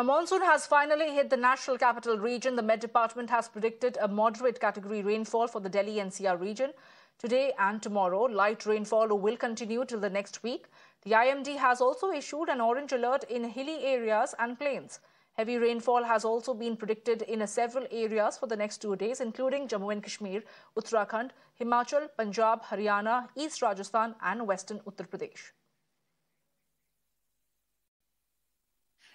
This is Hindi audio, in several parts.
A monsoon has finally hit the National Capital Region. The Met Department has predicted a moderate category rainfall for the Delhi NCR region today and tomorrow. Light rainfall will continue till the next week. The IMD has also issued an orange alert in hilly areas and plains. Heavy rainfall has also been predicted in several areas for the next two days, including Jammu and Kashmir, Uttarakhand, Himachal, Punjab, Haryana, East Rajasthan, and Western Uttar Pradesh.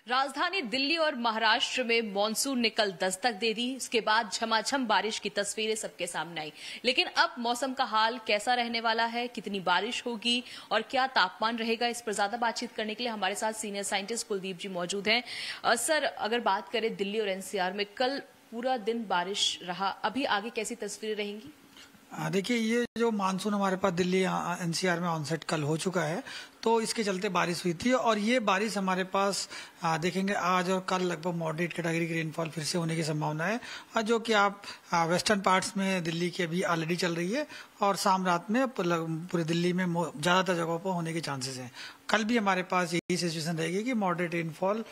राजधानी दिल्ली और महाराष्ट्र में मानसून ने कल दस्तक दे दी इसके बाद झमाझम बारिश की तस्वीरें सबके सामने आई लेकिन अब मौसम का हाल कैसा रहने वाला है कितनी बारिश होगी और क्या तापमान रहेगा इस पर ज्यादा बातचीत करने के लिए हमारे साथ सीनियर साइंटिस्ट कुलदीप जी मौजूद हैं सर अगर बात करें दिल्ली और एनसीआर में कल पूरा दिन बारिश रहा अभी आगे कैसी तस्वीरें रहेंगी देखिए ये जो मानसून हमारे पास दिल्ली एनसीआर में ऑनसेट कल हो चुका है तो इसके चलते बारिश हुई थी और ये बारिश हमारे पास आ, देखेंगे आज और कल लगभग मॉडरेट कैटेगरी की रेनफॉल फिर से होने की संभावना है और जो कि आप आ, वेस्टर्न पार्ट्स में दिल्ली की अभी ऑलरेडी चल रही है और शाम रात में पूरे दिल्ली में ज़्यादातर जगहों पर होने के चांसेस हैं कल भी हमारे पास यही सिचुएशन रहेगी कि मॉडरेट रेनफॉल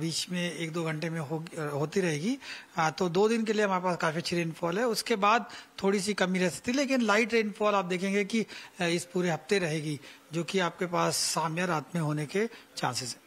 बीच में एक दो घंटे में हो, होती रहेगी तो दो दिन के लिए हमारे पास काफ़ी अच्छी रेनफॉल है उसके बाद थोड़ी सी कमी रह सकती लेकिन लाइट रेन रेनफॉल आप देखेंगे कि इस पूरे हफ्ते रहेगी जो कि आपके पास साम्य रात में होने के चांसेस है